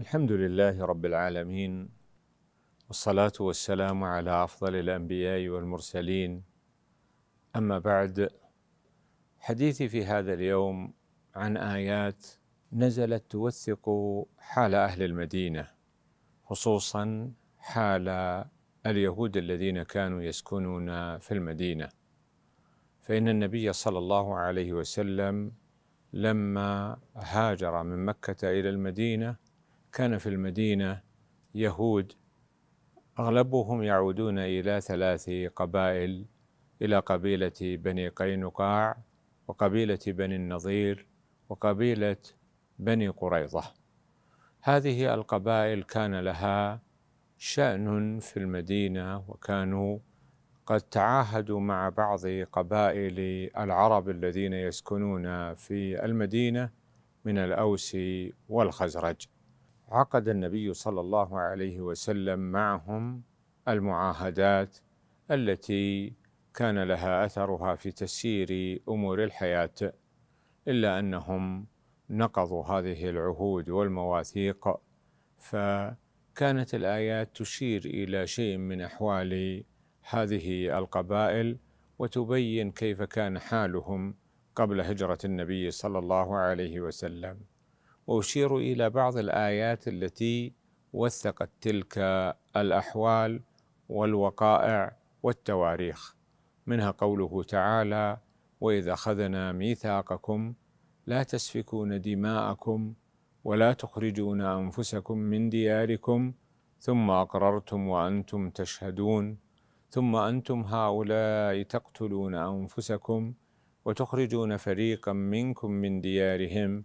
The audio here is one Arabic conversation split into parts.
الحمد لله رب العالمين والصلاة والسلام على أفضل الأنبياء والمرسلين أما بعد حديثي في هذا اليوم عن آيات نزلت توثق حال أهل المدينة خصوصا حال اليهود الذين كانوا يسكنون في المدينة فإن النبي صلى الله عليه وسلم لما هاجر من مكة إلى المدينة كان في المدينة يهود أغلبهم يعودون إلى ثلاث قبائل إلى قبيلة بني قينقاع وقبيلة بني النظير وقبيلة بني قريظة هذه القبائل كان لها شأن في المدينة وكانوا قد تعاهدوا مع بعض قبائل العرب الذين يسكنون في المدينة من الأوس والخزرج عقد النبي صلى الله عليه وسلم معهم المعاهدات التي كان لها اثرها في تسيير امور الحياه الا انهم نقضوا هذه العهود والمواثيق فكانت الايات تشير الى شيء من احوال هذه القبائل وتبين كيف كان حالهم قبل هجره النبي صلى الله عليه وسلم وأشير إلى بعض الآيات التي وثقت تلك الأحوال والوقائع والتواريخ منها قوله تعالى وإذا أخذنا ميثاقكم لا تسفكون دماءكم ولا تخرجون أنفسكم من دياركم ثم أقررتم وأنتم تشهدون ثم أنتم هؤلاء تقتلون أنفسكم وتخرجون فريقا منكم من ديارهم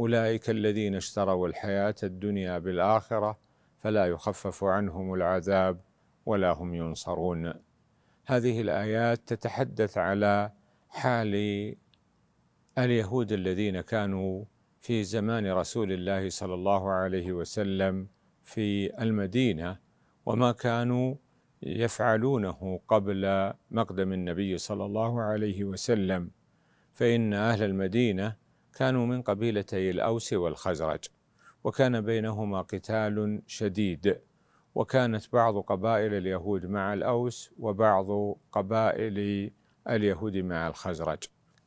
أولئك الذين اشتروا الحياة الدنيا بالآخرة فلا يخفف عنهم العذاب ولا هم ينصرون هذه الآيات تتحدث على حال اليهود الذين كانوا في زمان رسول الله صلى الله عليه وسلم في المدينة وما كانوا يفعلونه قبل مقدم النبي صلى الله عليه وسلم فإن أهل المدينة كانوا من قبيلتي الاوس والخزرج وكان بينهما قتال شديد وكانت بعض قبائل اليهود مع الاوس وبعض قبائل اليهود مع الخزرج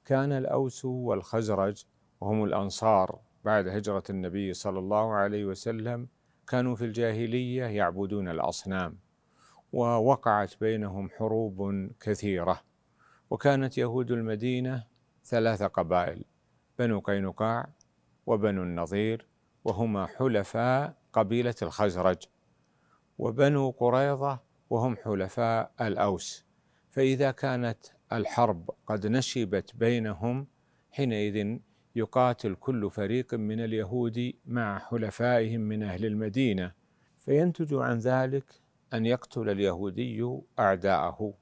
كان الاوس والخزرج وهم الانصار بعد هجره النبي صلى الله عليه وسلم كانوا في الجاهليه يعبدون الاصنام ووقعت بينهم حروب كثيره وكانت يهود المدينه ثلاث قبائل بنو قينقاع وبنو النظير وهما حلفاء قبيلة الخزرج وبنو قريظة وهم حلفاء الأوس فإذا كانت الحرب قد نشبت بينهم حينئذ يقاتل كل فريق من اليهود مع حلفائهم من أهل المدينة فينتج عن ذلك أن يقتل اليهودي أعداءه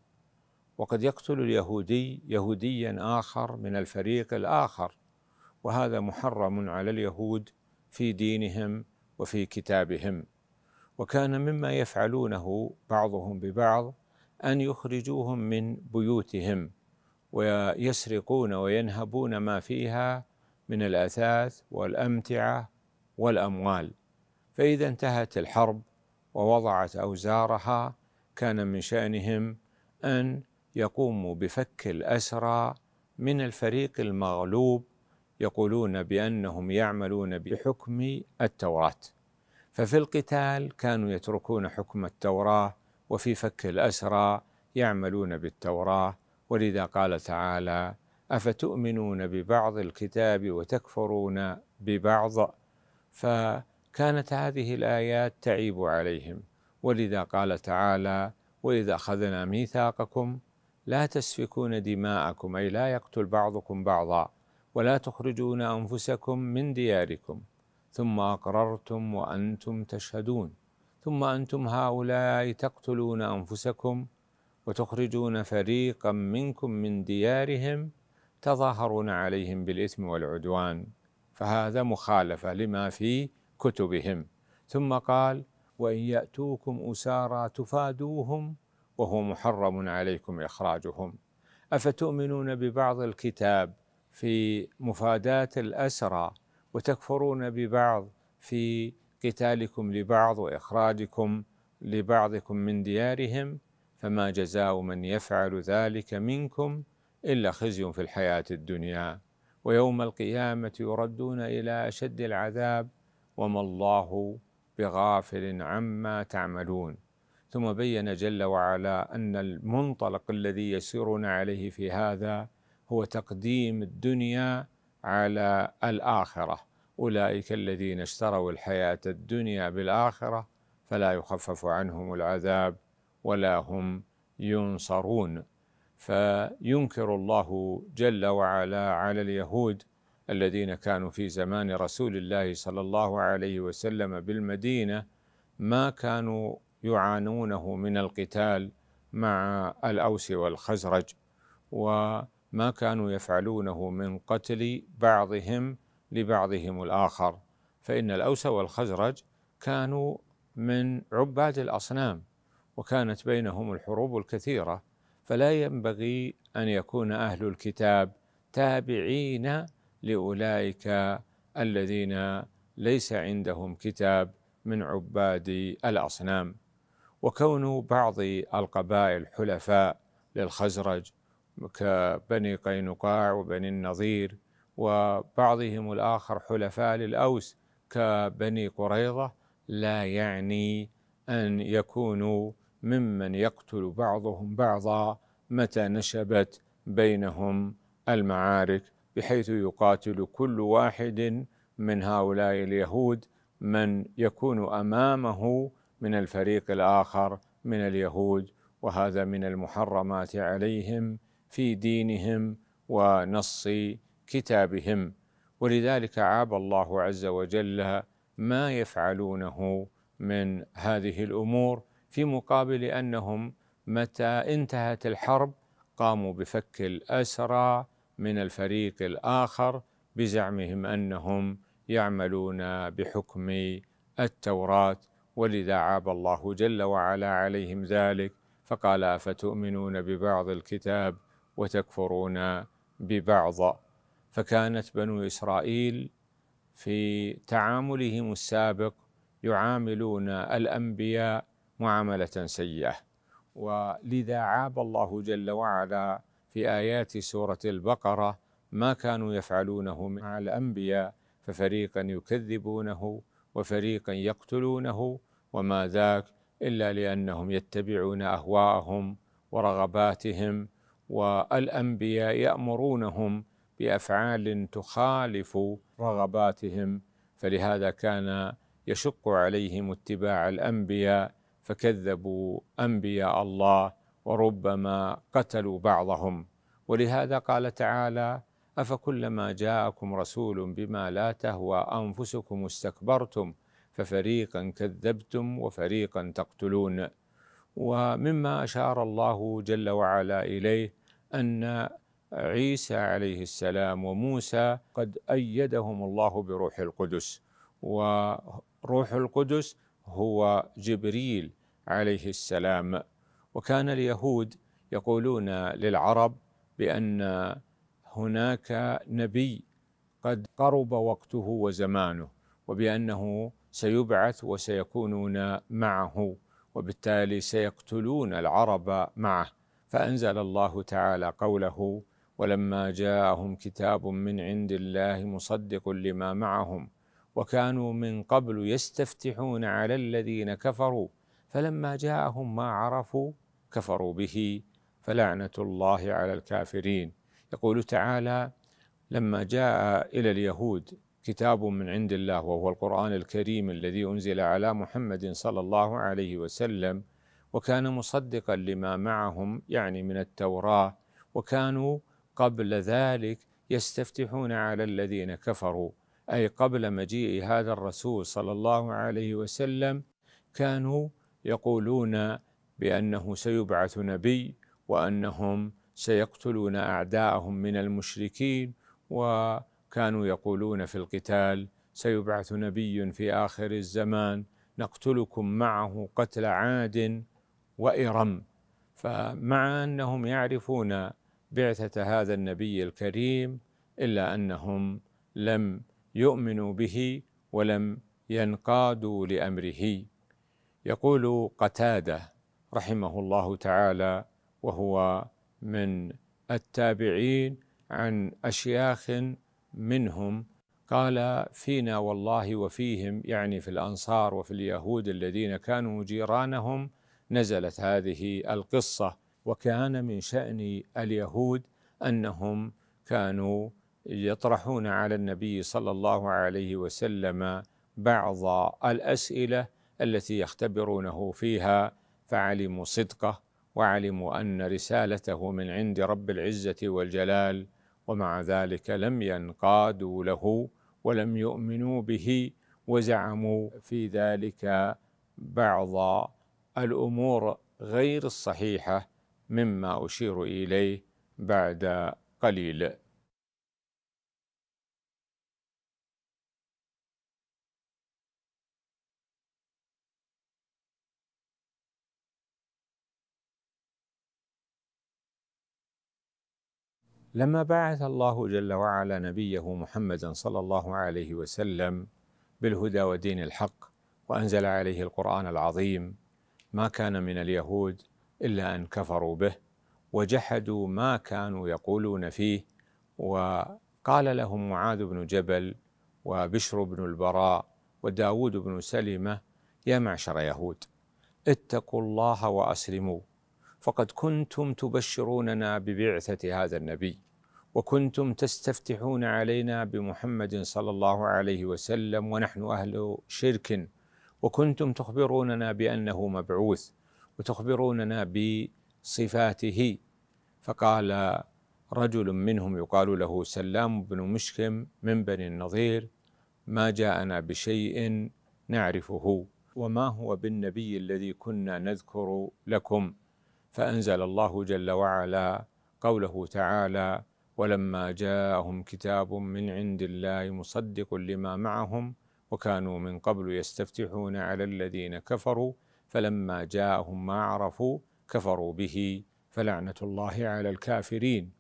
وقد يقتل اليهودي يهوديا آخر من الفريق الآخر وهذا محرم على اليهود في دينهم وفي كتابهم وكان مما يفعلونه بعضهم ببعض ان يخرجوهم من بيوتهم ويسرقون وينهبون ما فيها من الاثاث والامتعه والاموال فاذا انتهت الحرب ووضعت اوزارها كان من شانهم ان يقوموا بفك الاسرى من الفريق المغلوب يقولون بانهم يعملون بحكم التوراه ففي القتال كانوا يتركون حكم التوراه وفي فك الاسرى يعملون بالتوراه ولذا قال تعالى افتؤمنون ببعض الكتاب وتكفرون ببعض فكانت هذه الايات تعيب عليهم ولذا قال تعالى واذا اخذنا ميثاقكم لا تسفكون دماءكم اي لا يقتل بعضكم بعضا ولا تخرجون انفسكم من دياركم ثم اقررتم وانتم تشهدون ثم انتم هؤلاء تقتلون انفسكم وتخرجون فريقا منكم من ديارهم تظاهرون عليهم بالاثم والعدوان فهذا مخالفه لما في كتبهم ثم قال وان ياتوكم اسارى تفادوهم وهو محرم عليكم اخراجهم افتؤمنون ببعض الكتاب في مفاداة الأسرى وتكفرون ببعض في قتالكم لبعض وإخراجكم لبعضكم من ديارهم فما جزاء من يفعل ذلك منكم إلا خزي في الحياة الدنيا ويوم القيامة يردون إلى أشد العذاب وما الله بغافل عما تعملون ثم بين جل وعلا أن المنطلق الذي يسيرون عليه في هذا هو تقديم الدنيا على الآخرة أولئك الذين اشتروا الحياة الدنيا بالآخرة فلا يخفف عنهم العذاب ولا هم ينصرون فينكر الله جل وعلا على اليهود الذين كانوا في زمان رسول الله صلى الله عليه وسلم بالمدينه ما كانوا يعانونه من القتال مع الاوس والخزرج و ما كانوا يفعلونه من قتل بعضهم لبعضهم الآخر فإن الأوس والخزرج كانوا من عباد الأصنام وكانت بينهم الحروب الكثيرة فلا ينبغي أن يكون أهل الكتاب تابعين لأولئك الذين ليس عندهم كتاب من عباد الأصنام وكون بعض القبائل حلفاء للخزرج كبني قينقاع وبني النظير وبعضهم الآخر حلفاء للأوس كبني قريظة لا يعني أن يكونوا ممن يقتل بعضهم بعضا متى نشبت بينهم المعارك بحيث يقاتل كل واحد من هؤلاء اليهود من يكون امامه من الفريق الاخر من اليهود وهذا من المحرمات عليهم في دينهم ونص كتابهم ولذلك عاب الله عز وجل ما يفعلونه من هذه الامور في مقابل انهم متى انتهت الحرب قاموا بفك الاسرى من الفريق الاخر بزعمهم انهم يعملون بحكم التوراه ولذا عاب الله جل وعلا عليهم ذلك فقال افتؤمنون ببعض الكتاب وتكفرون ببعض فكانت بنو اسرائيل في تعاملهم السابق يعاملون الانبياء معامله سيئه ولذا عاب الله جل وعلا في ايات سوره البقره ما كانوا يفعلونه مع الانبياء ففريقا يكذبونه وفريقا يقتلونه وما ذاك الا لانهم يتبعون اهواءهم ورغباتهم والانبياء يامرونهم بافعال تخالف رغباتهم فلهذا كان يشق عليهم اتباع الانبياء فكذبوا انبياء الله وربما قتلوا بعضهم ولهذا قال تعالى افكلما جاءكم رسول بما لا تهوى انفسكم استكبرتم ففريقا كذبتم وفريقا تقتلون ومما اشار الله جل وعلا اليه أن عيسى عليه السلام وموسى قد أيدهم الله بروح القدس وروح القدس هو جبريل عليه السلام وكان اليهود يقولون للعرب بأن هناك نبي قد قرب وقته وزمانه وبأنه سيبعث وسيكونون معه وبالتالي سيقتلون العرب معه فأنزل الله تعالى قوله ولما جاءهم كتاب من عند الله مصدق لما معهم وكانوا من قبل يستفتحون على الذين كفروا فلما جاءهم ما عرفوا كفروا به فلعنة الله على الكافرين يقول تعالى لما جاء إلى اليهود كتاب من عند الله وهو القرآن الكريم الذي أنزل على محمد صلى الله عليه وسلم وكان مصدقا لما معهم يعني من التوراه وكانوا قبل ذلك يستفتحون على الذين كفروا اي قبل مجيء هذا الرسول صلى الله عليه وسلم كانوا يقولون بانه سيبعث نبي وانهم سيقتلون اعداءهم من المشركين وكانوا يقولون في القتال سيبعث نبي في اخر الزمان نقتلكم معه قتل عاد وإرم فمع أنهم يعرفون بعثة هذا النبي الكريم إلا أنهم لم يؤمنوا به ولم ينقادوا لأمره يقول قتادة رحمه الله تعالى وهو من التابعين عن أشياخ منهم قال فينا والله وفيهم يعني في الأنصار وفي اليهود الذين كانوا جيرانهم نزلت هذه القصه وكان من شان اليهود انهم كانوا يطرحون على النبي صلى الله عليه وسلم بعض الاسئله التي يختبرونه فيها فعلموا صدقه وعلموا ان رسالته من عند رب العزه والجلال ومع ذلك لم ينقادوا له ولم يؤمنوا به وزعموا في ذلك بعض الامور غير الصحيحه مما اشير اليه بعد قليل لما بعث الله جل وعلا نبيه محمدا صلى الله عليه وسلم بالهدى ودين الحق وانزل عليه القران العظيم ما كان من اليهود الا ان كفروا به وجحدوا ما كانوا يقولون فيه وقال لهم معاذ بن جبل وبشر بن البراء وداود بن سلمة يا معشر يهود اتقوا الله وأسلموا فقد كنتم تبشروننا ببعثة هذا النبي وكنتم تستفتحون علينا بمحمد صلى الله عليه وسلم ونحن أهل شرك وكنتم تخبروننا بانه مبعوث وتخبروننا بصفاته فقال رجل منهم يقال له سلام بن مشكم من بني النظير ما جاءنا بشيء نعرفه وما هو بالنبي الذي كنا نذكر لكم فانزل الله جل وعلا قوله تعالى ولما جاءهم كتاب من عند الله مصدق لما معهم وكانوا من قبل يستفتحون على الذين كفروا فلما جاءهم ما عرفوا كفروا به فلعنه الله على الكافرين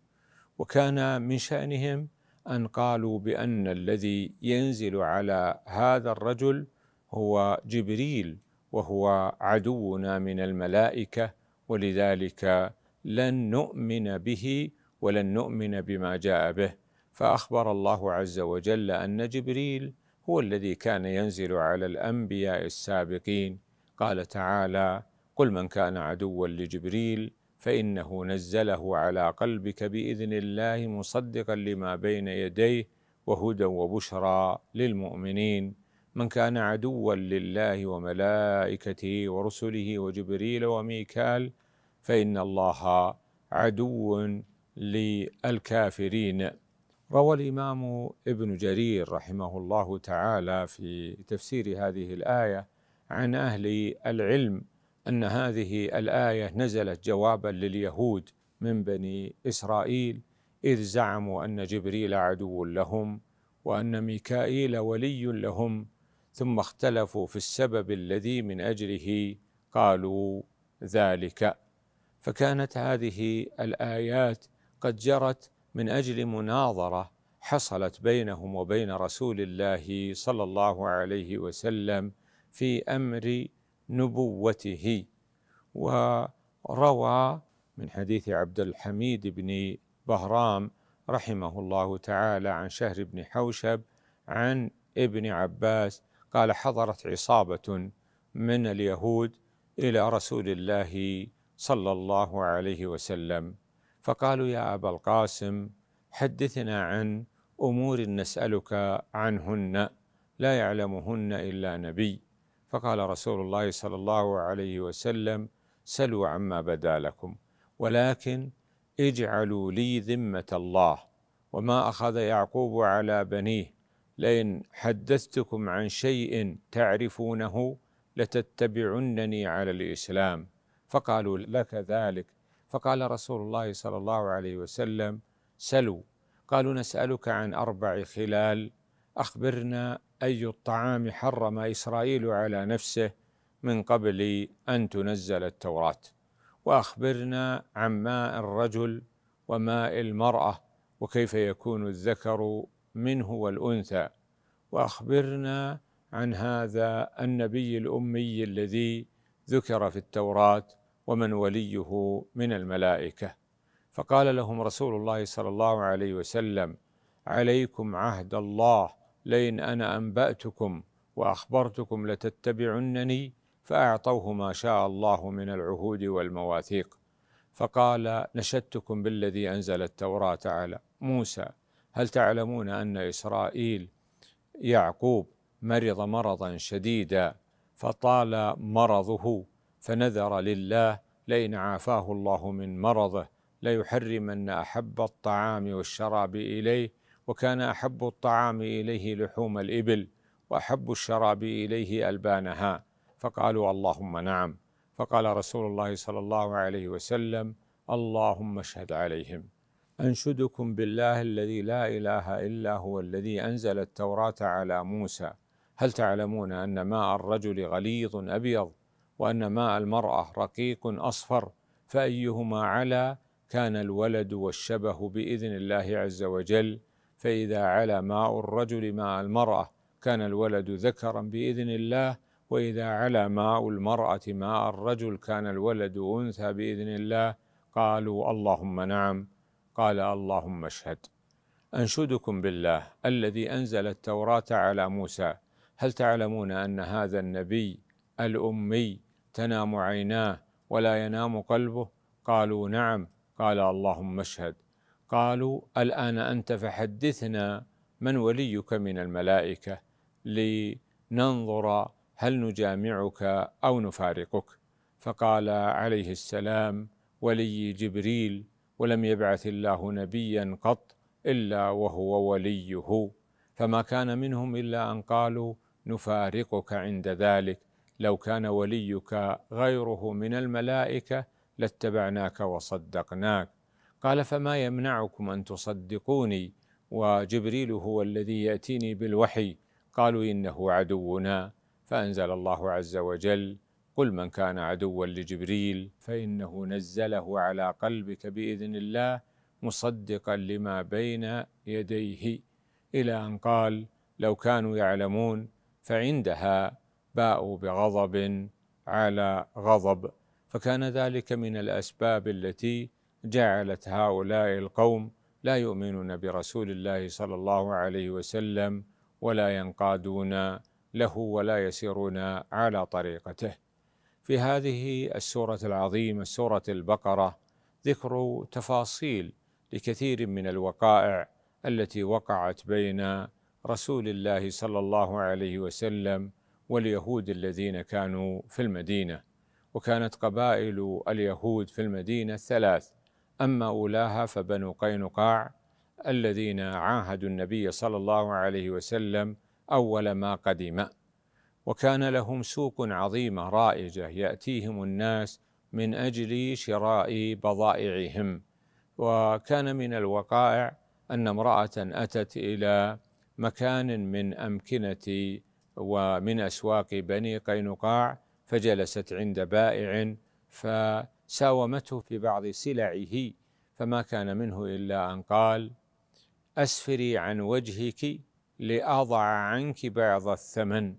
وكان من شانهم ان قالوا بان الذي ينزل على هذا الرجل هو جبريل وهو عدونا من الملائكه ولذلك لن نؤمن به ولن نؤمن بما جاء به فاخبر الله عز وجل ان جبريل هو الذي كان ينزل على الأنبياء السابقين قال تعالى قل من كان عدوا لجبريل فإنه نزله على قلبك بإذن الله مصدقا لما بين يديه وهدى وبشرى للمؤمنين من كان عدوا لله وملائكته ورسله وجبريل وميكال فإن الله عدو للكافرين روى الامام ابن جرير رحمه الله تعالى في تفسير هذه الايه عن اهل العلم ان هذه الايه نزلت جوابا لليهود من بني اسرائيل اذ زعموا ان جبريل عدو لهم وان ميكائيل ولي لهم ثم اختلفوا في السبب الذي من اجله قالوا ذلك فكانت هذه الايات قد جرت من اجل مناظره حصلت بينهم وبين رسول الله صلى الله عليه وسلم في امر نبوته وروى من حديث عبد الحميد بن بهرام رحمه الله تعالى عن شهر بن حوشب عن ابن عباس قال حضرت عصابه من اليهود الى رسول الله صلى الله عليه وسلم فقالوا يا ابا القاسم حدثنا عن امور نسالك عنهن لا يعلمهن الا نبي فقال رسول الله صلى الله عليه وسلم سلوا عما بدا لكم ولكن اجعلوا لي ذمه الله وما اخذ يعقوب على بنيه لئن حدثتكم عن شيء تعرفونه لتتبعنني على الاسلام فقالوا لك ذلك فقال رسول الله صلى الله عليه وسلم سلوا قالوا نسألك عن أربع خلال أخبرنا أي الطعام حرم إسرائيل على نفسه من قبل أن تنزل التوراة وأخبرنا عن ماء الرجل وماء المرأة وكيف يكون الذكر منه والأنثى وأخبرنا عن هذا النبي الأمي الذي ذكر في التوراة ومن وليه من الملائكه فقال لهم رسول الله صلى الله عليه وسلم عليكم عهد الله لئن انا انباتكم واخبرتكم لتتبعنني فاعطوه ما شاء الله من العهود والمواثيق فقال نشدتكم بالذي انزل التوراه على موسى هل تعلمون ان اسرائيل يعقوب مرض مرضا شديدا فطال مرضه فنذر لله لئن عافاه الله من مرضه ليحرمن أحب الطعام والشراب إليه وكان أحب الطعام إليه لحوم الإبل وأحب الشراب إليه ألبانها فقالوا اللهم نعم فقال رسول الله صلى الله عليه وسلم اللهم اشهد عليهم أنشدكم بالله الذي لا إله إلا هو الذي أنزل التوراة على موسى هل تعلمون أن ماء الرجل غليظ أبيض وأن ماء المرأة رقيق أصفر فأيهما علا كان الولد والشبه بإذن الله عز وجل فإذا علا ماء الرجل ماء المرأة كان الولد ذكرا بإذن الله وإذا علا ماء المرأة ماء الرجل كان الولد أنثى بإذن الله قالوا اللهم نعم قال اللهم اشهد أنشدكم بالله الذي أنزل التوراة على موسى هل تعلمون أن هذا النبي الأمي تنام عيناه ولا ينام قلبه قالوا نعم قال اللهم اشهد قالوا الان انت فحدثنا من وليك من الملائكه لننظر هل نجامعك او نفارقك فقال عليه السلام ولي جبريل ولم يبعث الله نبيا قط الا وهو وليه فما كان منهم الا ان قالوا نفارقك عند ذلك لو كان وليك غيره من الملائكه لاتبعناك وصدقناك قال فما يمنعكم ان تصدقوني وجبريل هو الذي ياتيني بالوحي قالوا انه عدونا فانزل الله عز وجل قل من كان عدوا لجبريل فانه نزله على قلبك باذن الله مصدقا لما بين يديه الى ان قال لو كانوا يعلمون فعندها باءوا بغضب على غضب فكان ذلك من الاسباب التي جعلت هؤلاء القوم لا يؤمنون برسول الله صلى الله عليه وسلم ولا ينقادون له ولا يسيرون على طريقته. في هذه السوره العظيمه سوره البقره ذكر تفاصيل لكثير من الوقائع التي وقعت بين رسول الله صلى الله عليه وسلم واليهود الذين كانوا في المدينه وكانت قبائل اليهود في المدينه ثلاث اما اولاها فبنو قينقاع الذين عاهدوا النبي صلى الله عليه وسلم اول ما قدم وكان لهم سوق عظيمه رائجه ياتيهم الناس من اجل شراء بضائعهم وكان من الوقائع ان امراه اتت الى مكان من امكنه ومن أسواق بني قينقاع فجلست عند بائع فساومته في بعض سلعه فما كان منه إلا أن قال أسفري عن وجهك لأضع عنك بعض الثمن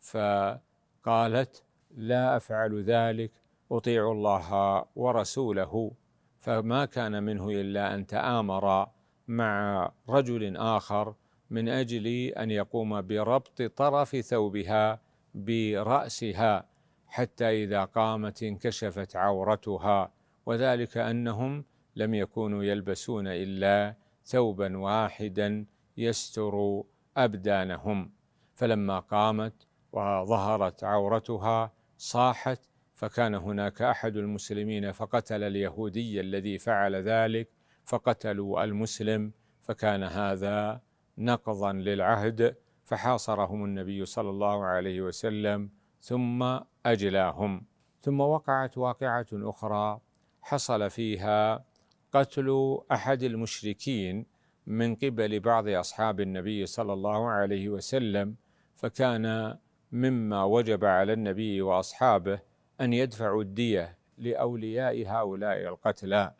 فقالت لا أفعل ذلك أطيع الله ورسوله فما كان منه إلا أن تآمر مع رجل آخر من اجل ان يقوم بربط طرف ثوبها براسها حتى اذا قامت انكشفت عورتها وذلك انهم لم يكونوا يلبسون الا ثوبا واحدا يستر ابدانهم فلما قامت وظهرت عورتها صاحت فكان هناك احد المسلمين فقتل اليهودي الذي فعل ذلك فقتلوا المسلم فكان هذا نقضا للعهد فحاصرهم النبي صلى الله عليه وسلم ثم اجلاهم ثم وقعت واقعه اخرى حصل فيها قتل احد المشركين من قبل بعض اصحاب النبي صلى الله عليه وسلم فكان مما وجب على النبي واصحابه ان يدفعوا الديه لاولياء هؤلاء القتلى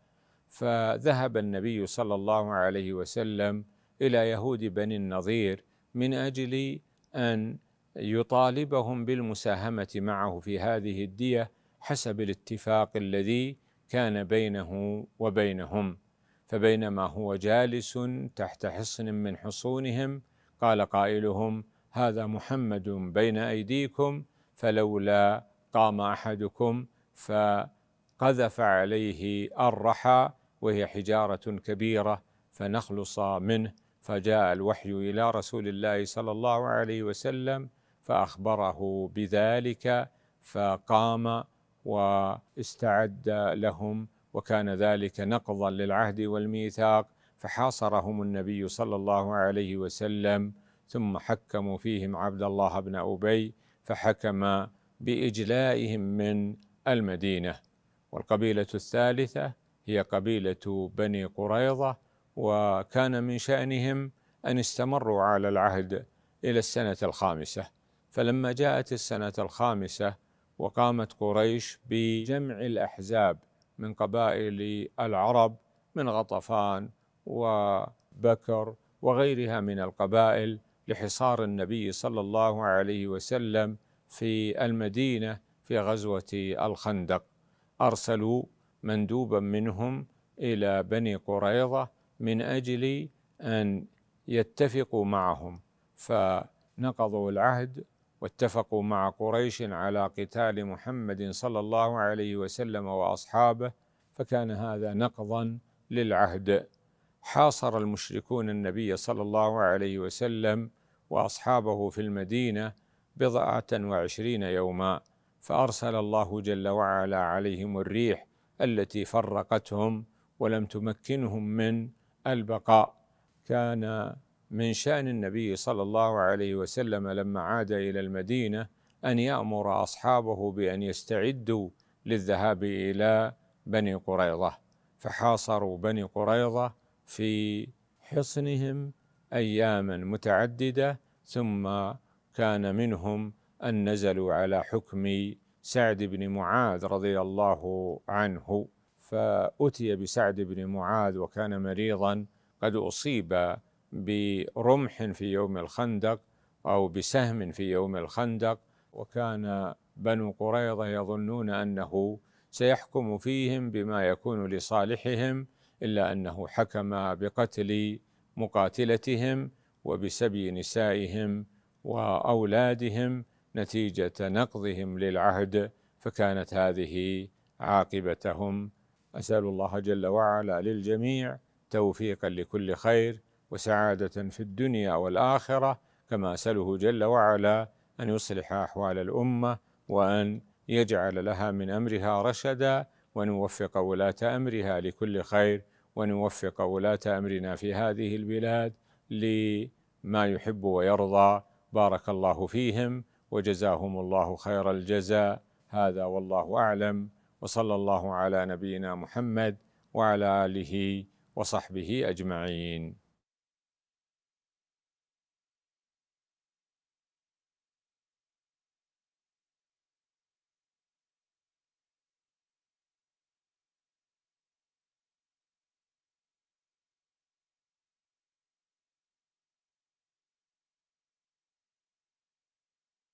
فذهب النبي صلى الله عليه وسلم الى يهود بني النظير من اجل ان يطالبهم بالمساهمه معه في هذه الديه حسب الاتفاق الذي كان بينه وبينهم فبينما هو جالس تحت حصن من حصونهم قال قائلهم هذا محمد بين ايديكم فلولا قام احدكم فقذف عليه الرحى وهي حجاره كبيره فنخلص منه فجاء الوحي الى رسول الله صلى الله عليه وسلم فاخبره بذلك فقام واستعد لهم وكان ذلك نقضا للعهد والميثاق فحاصرهم النبي صلى الله عليه وسلم ثم حكموا فيهم عبد الله بن ابي فحكم باجلائهم من المدينه والقبيله الثالثه هي قبيله بني قريظه وكان من شأنهم أن استمروا على العهد إلى السنة الخامسة فلما جاءت السنة الخامسة وقامت قريش بجمع الأحزاب من قبائل العرب من غطفان وبكر وغيرها من القبائل لحصار النبي صلى الله عليه وسلم في المدينه في غزوه الخندق ارسلوا مندوبا منهم الى بني قريظه من اجل ان يتفقوا معهم فنقضوا العهد واتفقوا مع قريش على قتال محمد صلى الله عليه وسلم واصحابه فكان هذا نقضا للعهد حاصر المشركون النبي صلى الله عليه وسلم واصحابه في المدينه بضعه وعشرين يوما فارسل الله جل وعلا عليهم الريح التي فرقتهم ولم تمكنهم من البقاء كان من شأن النبي صلى الله عليه وسلم لما عاد إلى المدينة أن يأمر أصحابه بأن يستعدوا للذهاب إلى بني قريظة فحاصروا بني قريظة في حصنهم أياما متعددة ثم كان منهم أن نزلوا على حكم سعد بن معاذ رضي الله عنه فأتي بسعد بن معاذ وكان مريضا قد أصيب برمح في يوم الخندق أو بسهم في يوم الخندق وكان بنو قريظة يظنون أنه سيحكم فيهم بما يكون لصالحهم إلا أنه حكم بقتل مقاتلتهم وبسبي نسائهم وأولادهم نتيجة نقضهم للعهد فكانت هذه عاقبتهم أسأل الله جل وعلا للجميع توفيقا لكل خير وسعادة في الدنيا والآخرة كما أسأله جل وعلا أن يصلح أحوال الأمة وأن يجعل لها من أمرها رشدا وأن يوفق ولاة أمرها لكل خير وأن يوفق ولاة أمرنا في هذه البلاد لما يحب ويرضى بارك الله فيهم وجزاهم الله خير الجزاء هذا والله أعلم وصلى الله على نبينا محمد وعلى اله وصحبه اجمعين